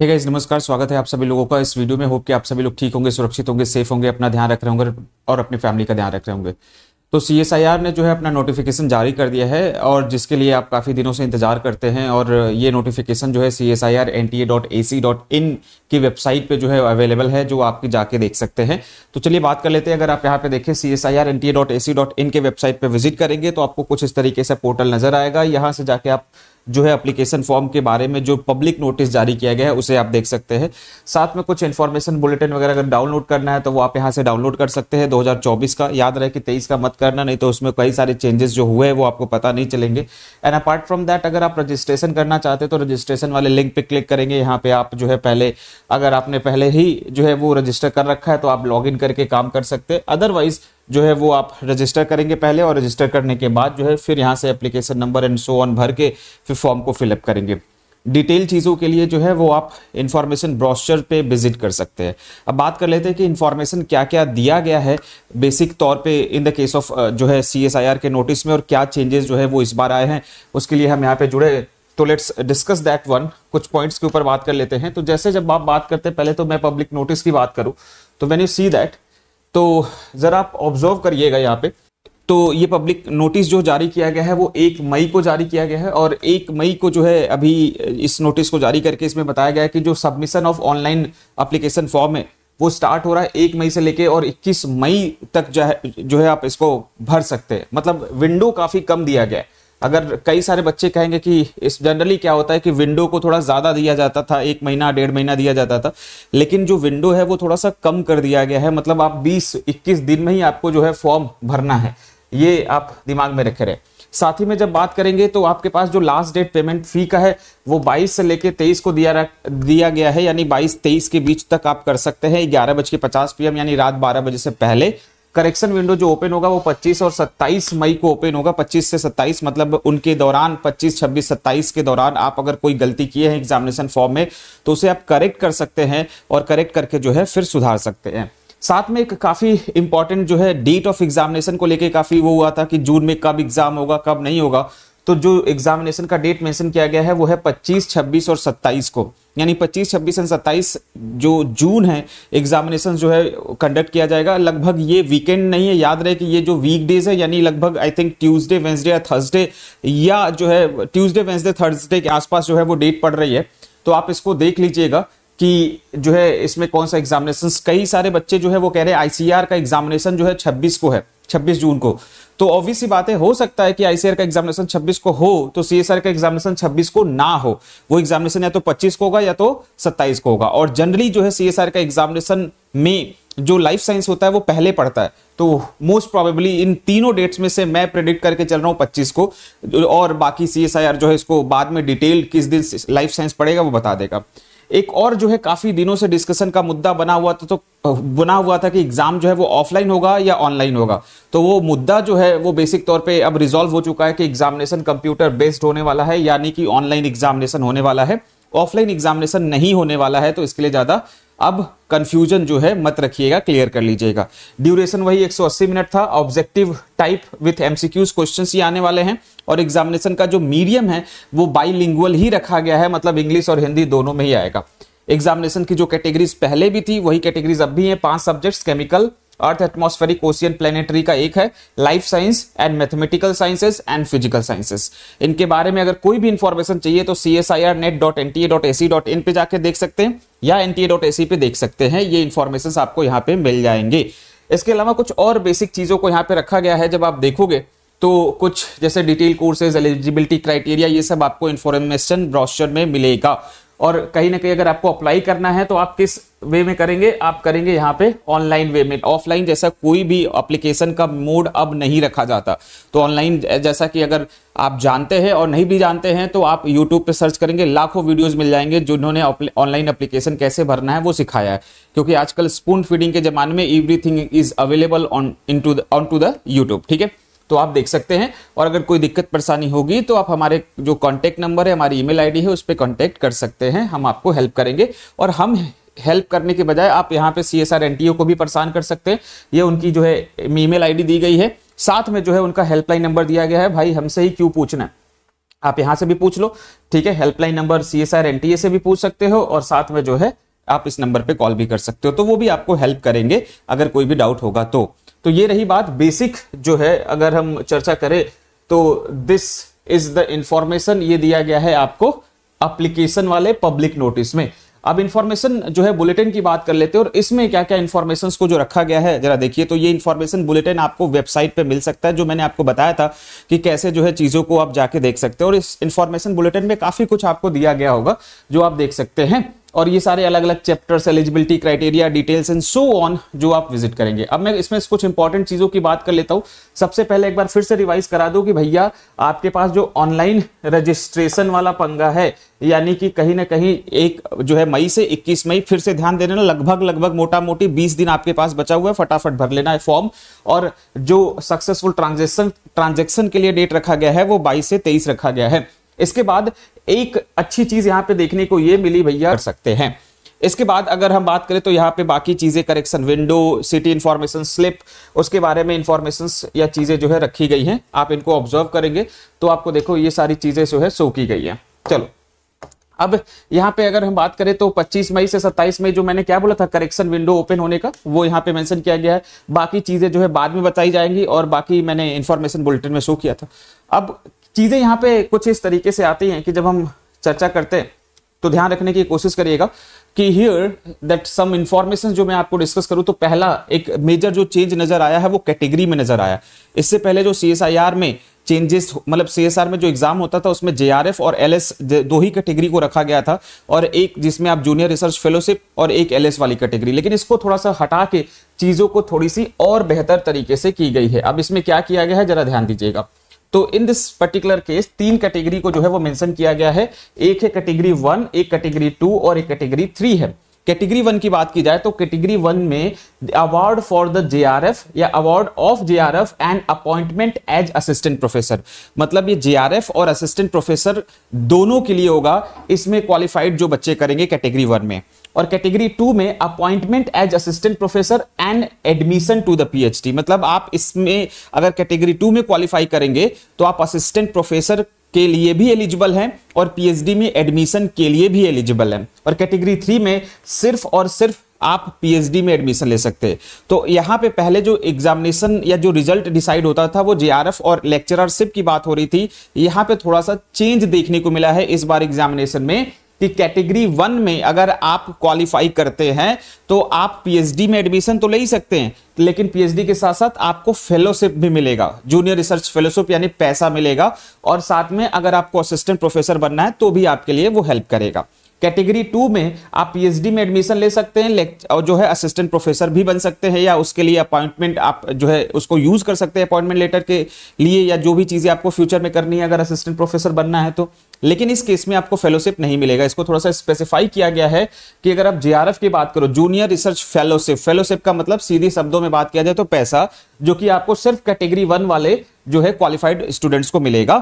ठीक है इस नमस्कार स्वागत है आप सभी लोगों का इस वीडियो में होप कि आप सभी लोग ठीक होंगे सुरक्षित होंगे सेफ होंगे अपना ध्यान रख रहे होंगे और अपनी फैमिली का ध्यान रख रहे होंगे तो सी ने जो है अपना नोटिफिकेशन जारी कर दिया है और जिसके लिए आप काफ़ी दिनों से इंतजार करते हैं और ये नोटिफिकेशन जो है C S I R N T A dot A C dot in की वेबसाइट पे जो है अवेलेबल है जो आप जाके देख सकते हैं तो चलिए बात कर लेते हैं अगर आप यहाँ पे देखें C S I R N T A dot A C dot in के वेबसाइट पर विजिट करेंगे तो आपको कुछ इस तरीके से पोर्टल नजर आएगा यहाँ से जाके आप जो है एप्लीकेशन फॉर्म के बारे में जो पब्लिक नोटिस जारी किया गया है उसे आप देख सकते हैं साथ में कुछ इन्फॉर्मेशन बुलेटिन वगैरह अगर डाउनलोड करना है तो वो आप यहाँ से डाउनलोड कर सकते हैं 2024 का याद रहे कि 23 का मत करना नहीं तो उसमें कई सारे चेंजेस जो हुए हैं वो आपको पता नहीं चलेंगे एंड अपार्ट फ्रॉम दैट अगर आप रजिस्ट्रेशन करना चाहते हैं तो रजिस्ट्रेशन वाले लिंक पर क्लिक करेंगे यहाँ पर आप जो है पहले अगर आपने पहले ही जो है वो रजिस्टर कर रखा है तो आप लॉग करके काम कर सकते हैं अदरवाइज जो है वो आप रजिस्टर करेंगे पहले और रजिस्टर करने के बाद जो है फिर यहाँ से application number and so on भर के फिर फॉर्म को फिलअप करेंगे डिटेल चीज़ों के लिए जो है वो आप इन्फॉर्मेशन ब्रॉस्चर पे विजिट कर सकते हैं अब बात कर लेते हैं कि इन्फॉर्मेशन क्या क्या दिया गया है बेसिक तौर पे इन द केस ऑफ जो है सी के नोटिस में और क्या चेंजेस जो है वो इस बार आए हैं उसके लिए हम यहाँ पे जुड़े तो लेट्स डिस्कस दैट वन कुछ पॉइंट्स के ऊपर बात कर लेते हैं तो जैसे जब आप बात करते हैं पहले तो मैं पब्लिक नोटिस की बात करूँ तो वैन यू सी दैट तो ज़रा आप ऑब्जर्व करिएगा यहाँ पे तो ये पब्लिक नोटिस जो जारी किया गया है वो एक मई को जारी किया गया है और एक मई को जो है अभी इस नोटिस को जारी करके इसमें बताया गया है कि जो submission of online application form है वो स्टार्ट हो रहा है एक मई से लेके और 21 मई तक जो है जो है आप इसको भर सकते हैं मतलब विंडो काफ़ी कम दिया गया है अगर कई सारे बच्चे कहेंगे कि इस जनरली क्या होता है कि विंडो को थोड़ा ज़्यादा दिया जाता था एक महीना डेढ़ महीना दिया जाता था लेकिन जो विंडो है वो थोड़ा सा कम कर दिया गया है मतलब आप 20 21 दिन में ही आपको जो है फॉर्म भरना है ये आप दिमाग में रखे रहे साथ ही में जब बात करेंगे तो आपके पास जो लास्ट डेट पेमेंट फी का है वो 22 से लेके 23 को दिया दिया गया है यानी 22 23 के बीच तक आप कर सकते हैं ग्यारह बज के पचास पी यानी रात बारह बजे से पहले करेक्शन विंडो जो ओपन होगा वो 25 और 27 मई को ओपन होगा 25 से 27 मतलब उनके दौरान 25, 26, 27 के दौरान आप अगर कोई गलती किए हैं एग्जामिनेशन फॉर्म में तो उसे आप करेक्ट कर सकते हैं और करेक्ट करके जो है फिर सुधार सकते हैं साथ में एक काफ़ी इंपॉर्टेंट जो है डेट ऑफ एग्जामिनेशन को लेके काफ़ी वो हुआ था कि जून में कब एग्जाम होगा कब नहीं होगा तो जो एग्जामिनेशन का डेट मेंशन किया गया है वो है 25, 26 और 27 को यानी 25, 26 एंड 27 जो जून है एग्जामिनेशन जो है कंडक्ट किया जाएगा लगभग ये वीकेंड नहीं है याद रहे कि ये जो वीक डेज है यानी लगभग आई थिंक ट्यूसडे वेंसडे या थर्सडे या जो है ट्यूसडे वेंसडे थर्सडे के आसपास जो है वो डेट पड़ रही है तो आप इसको देख लीजिएगा कि जो है इसमें कौन सा एग्जामिनेशन कई सारे बच्चे जो है वो कह रहे हैं आईसीआर का एग्जामिनेशन जो है 26 को है 26 जून को तो ऑब्वियस ही बात है हो सकता है कि आईसीआर का एग्जामिनेशन 26 को हो तो सीएसआर का एग्जामिनेशन 26 को ना हो वो एग्जामिनेशन या तो 25 को होगा या तो 27 को होगा और जनरली जो है सीएसआर का एग्जामिनेशन में जो लाइफ साइंस होता है वो पहले पढ़ता है तो मोस्ट प्रोबेबली इन तीनों डेट्स में से मैं प्रेडिक्ट करके चल रहा हूँ पच्चीस को और बाकी सी जो है इसको बाद में डिटेल किस दिन लाइफ साइंस पढ़ेगा वो बता देगा एक और जो है काफी दिनों से डिस्कशन का मुद्दा बना हुआ था तो बना हुआ था कि एग्जाम जो है वो ऑफलाइन होगा या ऑनलाइन होगा तो वो मुद्दा जो है वो बेसिक तौर पे अब रिजॉल्व हो चुका है कि एग्जामिनेशन कंप्यूटर बेस्ड होने वाला है यानी कि ऑनलाइन एग्जामिनेशन होने वाला है ऑफलाइन एग्जामिनेशन नहीं होने वाला है तो इसके लिए ज्यादा अब कंफ्यूजन जो है मत रखिएगा क्लियर कर लीजिएगा ड्यूरेशन वही 180 मिनट था objective type with MCQs questions ही आने वाले हैं और एग्जामिनेशन का जो मीडियम है वो बाईलिंगुअल ही रखा गया है मतलब इंग्लिश और हिंदी दोनों में ही आएगा एग्जामिनेशन की जो कैटेगरीज पहले भी थी वही कैटेगरीज अब भी हैं पांच subjects chemical earth atmospheric ocean planetary का एक है life science and mathematical sciences and physical sciences इनके बारे में अगर कोई भी इंफॉर्मेशन चाहिए तो C S I R net dot N T A dot A C dot in पे जाके देख सकते हैं या N T A dot A C पे देख सकते हैं ये इन्फॉर्मेशन आपको यहाँ पे मिल जाएंगे इसके अलावा कुछ और बेसिक चीज़ों को यहाँ पे रखा गया है जब आप देखोगे तो कुछ जैसे डिटेल कोर्सेज एलिजिबिलिटी क्राइटेरिया ये सब आपको इन्फॉर्मेशन ब्रॉशर में मिलेगा और कहीं ना कहीं अगर आपको अप्लाई करना है तो आप किस वे में करेंगे आप करेंगे यहाँ पे ऑनलाइन वे में ऑफलाइन जैसा कोई भी एप्लीकेशन का मोड अब नहीं रखा जाता तो ऑनलाइन जैसा कि अगर आप जानते हैं और नहीं भी जानते हैं तो आप यूट्यूब पे सर्च करेंगे लाखों वीडियोस मिल जाएंगे जिन्होंने ऑनलाइन एप्लीकेशन कैसे भरना है वो सिखाया है क्योंकि आजकल स्पून फीडिंग के ज़माने में everything is available on in to on to the YouTube ठीक है तो आप देख सकते हैं और अगर कोई दिक्कत परेशानी होगी तो आप हमारे जो कॉन्टैक्ट नंबर है हमारी ईमेल आईडी है उस पर कॉन्टैक्ट कर सकते हैं हम आपको हेल्प करेंगे और हम हेल्प करने के बजाय आप यहाँ पे सी एस को भी परेशान कर सकते हैं ये उनकी जो है ईमेल आईडी दी गई है साथ में जो है उनका हेल्पलाइन नंबर दिया गया है भाई हमसे ही क्यों पूछना आप यहाँ से भी पूछ लो ठीक है हेल्पलाइन नंबर सी एस से भी पूछ सकते हो और साथ में जो है आप इस नंबर पे कॉल भी कर सकते हो तो वो भी आपको हेल्प करेंगे अगर कोई भी डाउट होगा तो तो ये रही बात बेसिक जो है अगर हम चर्चा करें तो दिस इज द इंफॉर्मेशन ये दिया गया है आपको अप्लीकेशन वाले पब्लिक नोटिस में अब इंफॉर्मेशन जो है बुलेटिन की बात कर लेते हैं और इसमें क्या क्या इन्फॉर्मेशन को जो रखा गया है जरा देखिए तो ये इंफॉर्मेशन बुलेटिन आपको वेबसाइट पे मिल सकता है जो मैंने आपको बताया था कि कैसे जो है चीज़ों को आप जाके देख सकते हैं और इस इन्फॉर्मेशन बुलेटिन में काफ़ी कुछ आपको दिया गया होगा जो आप देख सकते हैं और ये सारे अलग अलग chapters eligibility criteria details and so on जो आप विजिट करेंगे अब मैं इसमें कुछ इंपॉर्टेंट चीज़ों की बात कर लेता हूँ सबसे पहले एक बार फिर से रिवाइज करा दो कि भैया आपके पास जो ऑनलाइन रजिस्ट्रेशन वाला पंगा है यानी कि कहीं ना कहीं एक जो है मई से 21 मई फिर से ध्यान दे देना लगभग लगभग मोटा मोटी 20 दिन आपके पास बचा हुआ है फटाफट भर लेना है फॉर्म और जो सक्सेसफुल ट्रांजेक्शन ट्रांजेक्शन के लिए डेट रखा गया है वो 22 से 23 रखा गया है इसके बाद एक अच्छी चीज यहाँ पे देखने को ये मिली भैया कर सकते हैं इसके बाद अगर हम बात करें तो यहाँ पे बाकी चीजें correction window city information slip उसके बारे में इंफॉर्मेशन या चीजें जो है रखी गई हैं आप इनको ऑब्जर्व करेंगे तो आपको देखो ये सारी चीजें जो है सो की गई है चलो अब यहाँ पे अगर हम बात करें तो 25 मई से 27 मई जो मैंने क्या बोला था करेक्शन विंडो ओपन होने का वो यहाँ पे मेंशन किया गया है बाकी चीजें जो है बाद में बताई जाएंगी और बाकी मैंने इन्फॉर्मेशन बुलेटिन में शो किया था अब चीजें यहाँ पे कुछ इस तरीके से आती हैं कि जब हम चर्चा करते हैं तो ध्यान रखने की कोशिश करिएगा कि हियर दैट सम इंफॉर्मेशन जो मैं आपको डिस्कस करूं तो पहला एक मेजर जो चेंज नजर आया है वो कैटेगरी में नजर आया इससे पहले जो सी में चेंजेस मतलब आर में जो एग्जाम होता था उसमें एफ और एस दो ही कैटेगरी को रखा गया था और एक जिसमें आप जूनियर रिसर्च फेलोशिप और एक एस वाली कैटेगरी लेकिन इसको थोड़ा सा हटा के चीजों को थोड़ी सी और बेहतर तरीके से की गई है अब इसमें क्या किया गया है जरा ध्यान दीजिएगा तो इन दिस पर्टिकुलर केस तीन कैटेगरी को जो है वो मेंशन किया गया है एक है कैटेगरी वन एक कैटेगरी टू और एक कैटेगरी थ्री है कैटेगरी वन की बात की जाए तो कैटेगरी वन में अवार्ड फॉर द जेआरएफ या award of JRF and appointment as assistant professor मतलब ये जेआरएफ और असिस्टेंट प्रोफेसर दोनों के लिए होगा इसमें क्वालिफाइड जो बच्चे करेंगे कैटेगरी वन में और कैटेगरी टू में appointment as assistant professor and admission to the PhD मतलब आप इसमें अगर कैटेगरी टू में क्वालिफाई करेंगे तो आप असिस्टेंट प्रोफेसर के लिए भी एलिजिबल हैं और पीएचडी में एडमिशन के लिए भी एलिजिबल हैं और कैटेगरी थ्री में सिर्फ और सिर्फ आप पीएचडी में एडमिशन ले सकते हैं तो यहाँ पे पहले जो एग्जामिनेशन या जो रिजल्ट डिसाइड होता था वो जेआरएफ और लेक्चरशिप की बात हो रही थी यहाँ पे थोड़ा सा चेंज देखने को मिला है इस बार एग्जामिनेशन में कि कैटेगरी वन में अगर आप क्वालिफाई करते हैं तो आप पीएचडी में एडमिशन तो ले ही सकते हैं लेकिन पीएचडी के साथ साथ आपको फेलोशिप भी मिलेगा जूनियर रिसर्च फेलोशिप यानी पैसा मिलेगा और साथ में अगर आपको असिस्टेंट प्रोफेसर बनना है तो भी आपके लिए वो हेल्प करेगा कैटेगरी टू में आप पीएचडी में एडमिशन ले सकते हैं और जो है असिस्टेंट प्रोफेसर भी बन सकते हैं या उसके लिए अपॉइंटमेंट आप जो है उसको यूज कर सकते हैं अपॉइंटमेंट लेटर के लिए या जो भी चीजें आपको फ्यूचर में करनी है अगर असिस्टेंट प्रोफेसर बनना है तो लेकिन इस केस में आपको फेलोशिप नहीं मिलेगा इसको थोड़ा सा स्पेसिफाई किया गया है कि अगर आप जेआरएफ की बात करो जूनियर रिसर्च फेलोशिप फेलोशिप का मतलब सीधे शब्दों में बात किया जाए तो पैसा जो कि आपको सिर्फ कैटेगरी वन वाले जो है क्वालिफाइड स्टूडेंट्स को मिलेगा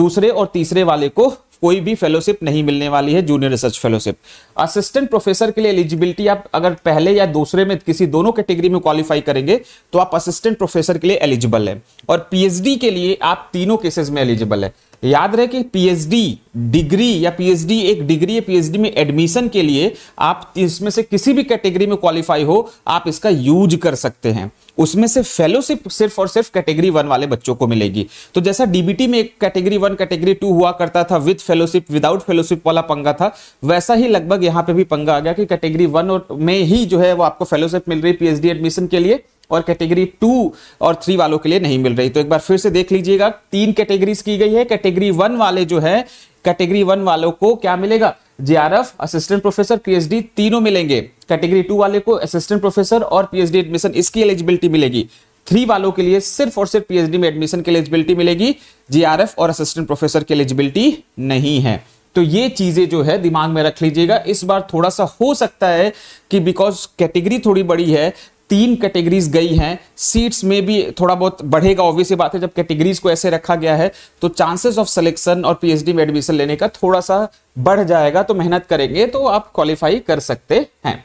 दूसरे और तीसरे वाले को कोई भी फेलोशिप नहीं मिलने वाली है junior research fellowship assistant professor के लिए एलिजिबिलिटी आप अगर पहले या दूसरे में किसी दोनों कैटेगरी में क्वालिफाई करेंगे तो आप असिस्टेंट प्रोफेसर के लिए एलिजिबल है और पीएचडी के लिए आप तीनों केसेस में एलिजिबल है याद रहे कि पीएचडी डिग्री या पीएचडी एक डिग्री या पीएचडी में एडमिशन के लिए आप इसमें से किसी भी कैटेगरी में क्वालिफाई हो आप इसका यूज कर सकते हैं उसमें से फेलोशिप सिर्फ और सिर्फ कैटेगरी वन वाले बच्चों को मिलेगी तो जैसा डीबीटी में एक कैटेगरी वन कैटेगरी टू हुआ करता था विद फेलोशिप विदाउट फेलोशिप वाला पंगा था वैसा ही लगभग यहां पे भी पंगा आ गया कि कैटेगरी वन में ही जो है वो आपको फेलोशिप मिल रही पीएचडी एडमिशन के लिए और कैटेगरी टू और थ्री वालों के लिए नहीं मिल रही तो एक बार फिर से देख लीजिएगा तीन कैटेगरीज की गई है कैटेगरी वन वाले जो है कैटेगरी वन वालों को क्या मिलेगा जेआरएफ असिस्टेंट प्रोफेसर पीएचडी तीनों मिलेंगे कैटेगरी टू वाले को असिस्टेंट प्रोफेसर और पीएचडी एडमिशन इसकी एलिजिबिलिटी मिलेगी थ्री वालों के लिए सिर्फ और सिर्फ पीएचडी में एडमिशन की एलिजिबिलिटी मिलेगी जेआरएफ और असिस्टेंट प्रोफेसर की एलिजिबिलिटी नहीं है तो ये चीजें जो है दिमाग में रख लीजिएगा इस बार थोड़ा सा हो सकता है कि बिकॉज कैटेगरी थोड़ी बड़ी है तीन कैटेगरीज गई हैं सीट्स में भी थोड़ा बहुत बढ़ेगा ऑब्वियस बात है जब कैटेगरीज को ऐसे रखा गया है तो चांसेस ऑफ सिलेक्शन और पीएचडी में एडमिशन लेने का थोड़ा सा बढ़ जाएगा तो मेहनत करेंगे तो आप क्वालिफाई कर सकते हैं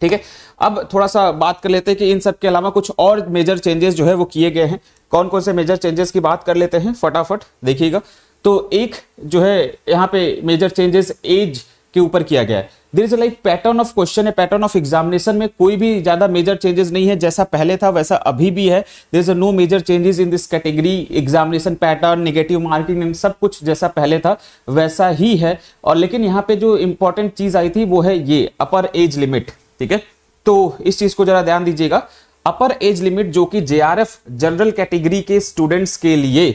ठीक है अब थोड़ा सा बात कर लेते हैं कि इन सब के अलावा कुछ और मेजर चेंजेस जो है वो किए गए हैं कौन कौन से मेजर चेंजेस की बात कर लेते हैं फटाफट देखिएगा तो एक जो है यहाँ पे मेजर चेंजेस एज के ऊपर किया गया है there is like pattern of question है पैटर्न ऑफ एग्जामिनेशन में कोई भी ज्यादा मेजर चेंजेस नहीं है जैसा पहले था वैसा अभी भी है there is a no major changes in this category examination pattern negative marking and सब कुछ जैसा पहले था वैसा ही है और लेकिन यहाँ पे जो इंपॉर्टेंट चीज आई थी वो है ये अपर एज लिमिट ठीक है तो इस चीज को जरा ध्यान दीजिएगा अपर एज लिमिट जो कि जे जनरल कैटेगरी के स्टूडेंट्स के लिए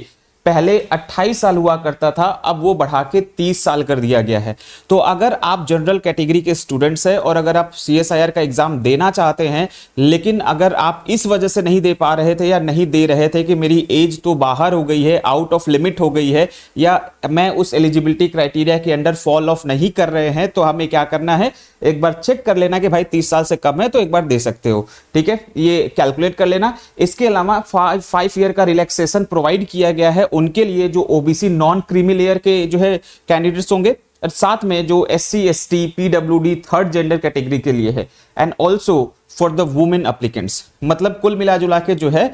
पहले 28 साल हुआ करता था अब वो बढ़ा के 30 साल कर दिया गया है तो अगर आप जनरल कैटेगरी के स्टूडेंट्स हैं और अगर आप सी का एग्ज़ाम देना चाहते हैं लेकिन अगर आप इस वजह से नहीं दे पा रहे थे या नहीं दे रहे थे कि मेरी एज तो बाहर हो गई है आउट ऑफ लिमिट हो गई है या मैं उस एलिजिबिलिटी क्राइटेरिया के अंडर फॉल ऑफ नहीं कर रहे हैं तो हमें क्या करना है एक बार चेक कर लेना कि भाई तीस साल से कम है तो एक बार दे सकते हो ठीक है ये कैलकुलेट कर लेना इसके अलावा फाइव ईयर का रिलैक्सेशन प्रोवाइड किया गया है उनके लिए जो ओबीसी नॉन क्रीमी लेयर के जो है कैंडिडेट्स होंगे और साथ में जो S C S T P W D third gender category के लिए है and also for the women applicants मतलब कुल मिला जुला के जो है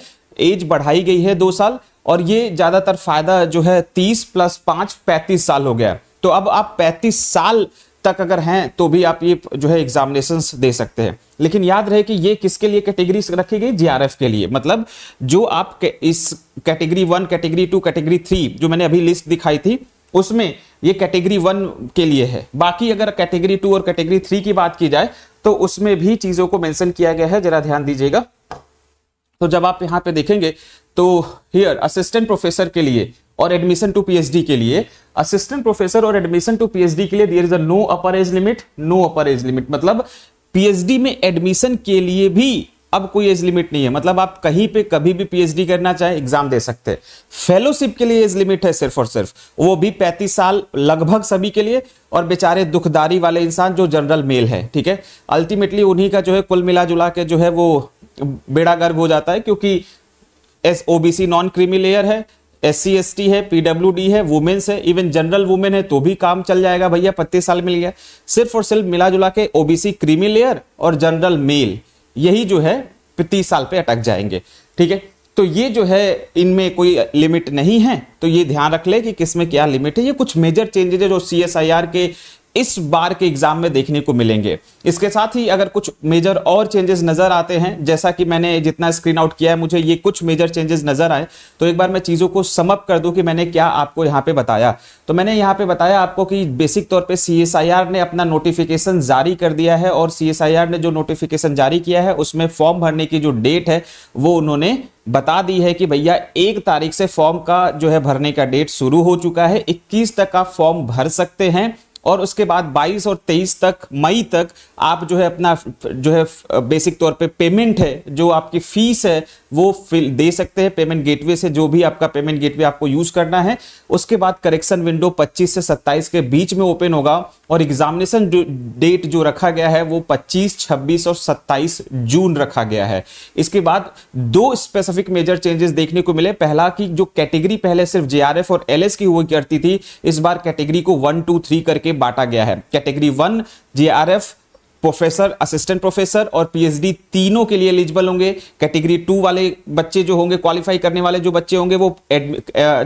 एज बढ़ाई गई है दो साल और ये ज़्यादातर फायदा जो है तीस प्लस पाँच पैंतीस साल हो गया तो अब आप पैंतीस साल तक अगर हैं तो भी आप ये जो है एग्जामिनेशन दे सकते हैं लेकिन याद रहे कि ये किसके लिए कैटेगरी रखी गई जी के लिए मतलब जो आप इस category one category two category three जो मैंने अभी लिस्ट दिखाई थी उसमें ये कैटेगरी वन के लिए है बाकी अगर कैटेगरी टू और कैटेगरी थ्री की बात की जाए तो उसमें भी चीजों को मेंशन किया गया है जरा ध्यान दीजिएगा तो जब आप यहां पे देखेंगे तो हियर असिस्टेंट प्रोफेसर के लिए और एडमिशन टू पीएचडी के लिए असिस्टेंट प्रोफेसर और एडमिशन टू पीएचडी के लिए there is a no upper age limit no upper age limit मतलब पीएचडी में एडमिशन के लिए भी अब कोई एज लिमिट नहीं है मतलब आप कहीं पे कभी भी पीएचडी करना चाहे एग्जाम दे सकते हैं फेलोशिप के लिए एज लिमिट है सिर्फ और सिर्फ वो भी पैंतीस साल लगभग सभी के लिए और बेचारे दुखदारी वाले इंसान जो जनरल मेल है ठीक है अल्टीमेटली उन्हीं का जो है कुल मिला जुला के जो है वो बेड़ा गर्व हो जाता है क्योंकि as OBC non creamy layer है एस सी है पीडब्ल्यू है वुमेन्स है इवन जनरल वुमेन है तो भी काम चल जाएगा भैया पत्तीस साल मिल गया सिर्फ और सिर्फ मिला जुला के ओबीसी क्रीमी लेयर और जनरल मेल यही जो है तीस साल पे अटक जाएंगे ठीक है तो ये जो है इनमें कोई लिमिट नहीं है तो ये ध्यान रख ले कि किसमें क्या लिमिट है ये कुछ मेजर चेंजेज है जो सी के इस बार के एग्जाम में देखने को मिलेंगे इसके साथ ही अगर कुछ मेजर और चेंजेस नजर आते हैं जैसा कि मैंने जितना स्क्रीन आउट किया है मुझे ये कुछ मेजर चेंजेस नजर आए तो एक बार मैं चीजों को समअप कर दूं कि मैंने क्या आपको यहां पे बताया तो मैंने यहां पे बताया आपको कि बेसिक तौर पे सीएसआईआर ने अपना नोटिफिकेशन जारी कर दिया है और सीएसआईआर ने जो नोटिफिकेशन जारी किया है उसमें फॉर्म भरने की जो डेट है वो उन्होंने बता दी है कि भैया एक तारीख से फॉर्म का जो है भरने का डेट शुरू हो चुका है 21 तक आप फॉर्म भर सकते हैं और उसके बाद 22 और 23 तक मई तक आप जो है अपना जो है बेसिक तौर पे पेमेंट है जो आपकी फीस है वो फिल दे सकते हैं पेमेंट गेटवे से जो भी आपका पेमेंट गेटवे आपको यूज करना है उसके बाद करेक्शन विंडो 25 से 27 के बीच में ओपन होगा और एग्जामिनेशन डेट जो रखा गया है वो 25, 26 और 27 जून रखा गया है इसके बाद दो स्पेसिफिक मेजर चेंजेस देखने को मिले पहला कि जो कैटेगरी पहले सिर्फ जे और एल की हुआ करती थी इस बार कैटेगरी को वन टू थ्री करके बांटा गया है कैटेगरी वन जे प्रोफेसर असिस्टेंट प्रोफेसर और पीएचडी तीनों के लिए एलिजिबल होंगे कैटेगरी टू वाले बच्चे जो होंगे क्वालिफाई करने वाले जो बच्चे होंगे वो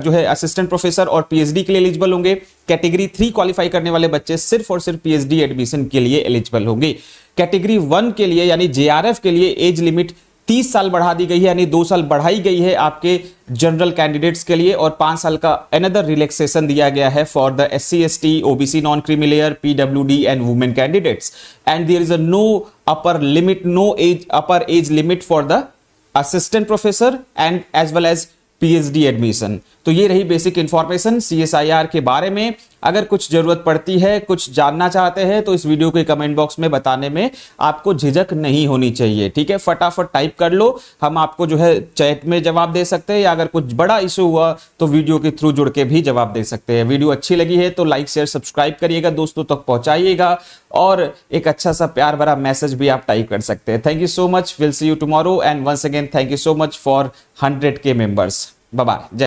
जो है असिस्टेंट प्रोफेसर और पीएचडी के लिए एलिजिबल होंगे कैटेगरी थ्री क्वालिफाई करने वाले बच्चे सिर्फ और सिर्फ पीएचडी एडमिशन के लिए एलिजिबल होंगे कैटेगरी वन के लिए यानी जेआरएफ के लिए एज लिमिट तीस साल बढ़ा दी गई है यानी दो साल बढ़ाई गई है आपके जनरल कैंडिडेट्स के लिए और पांच साल का अनदर रिलैक्सेशन दिया गया है for the S C S T OBC non creamy layer PW D and women candidates and there is a no upper limit no age upper age limit for the assistant professor and as well as P H D admission तो ये रही basic information सी के बारे में अगर कुछ ज़रूरत पड़ती है कुछ जानना चाहते हैं तो इस वीडियो के कमेंट बॉक्स में बताने में आपको झिझक नहीं होनी चाहिए ठीक है फटाफट टाइप कर लो हम आपको जो है चैट में जवाब दे सकते हैं या अगर कुछ बड़ा इशू हुआ तो वीडियो के थ्रू जुड़ के भी जवाब दे सकते हैं वीडियो अच्छी लगी है तो लाइक शेयर सब्सक्राइब करिएगा दोस्तों तक पहुँचाइएगा और एक अच्छा सा प्यार भरा मैसेज भी आप टाइप कर सकते हैं thank you so much will see you tomorrow and once again thank you so much for hundred K members bye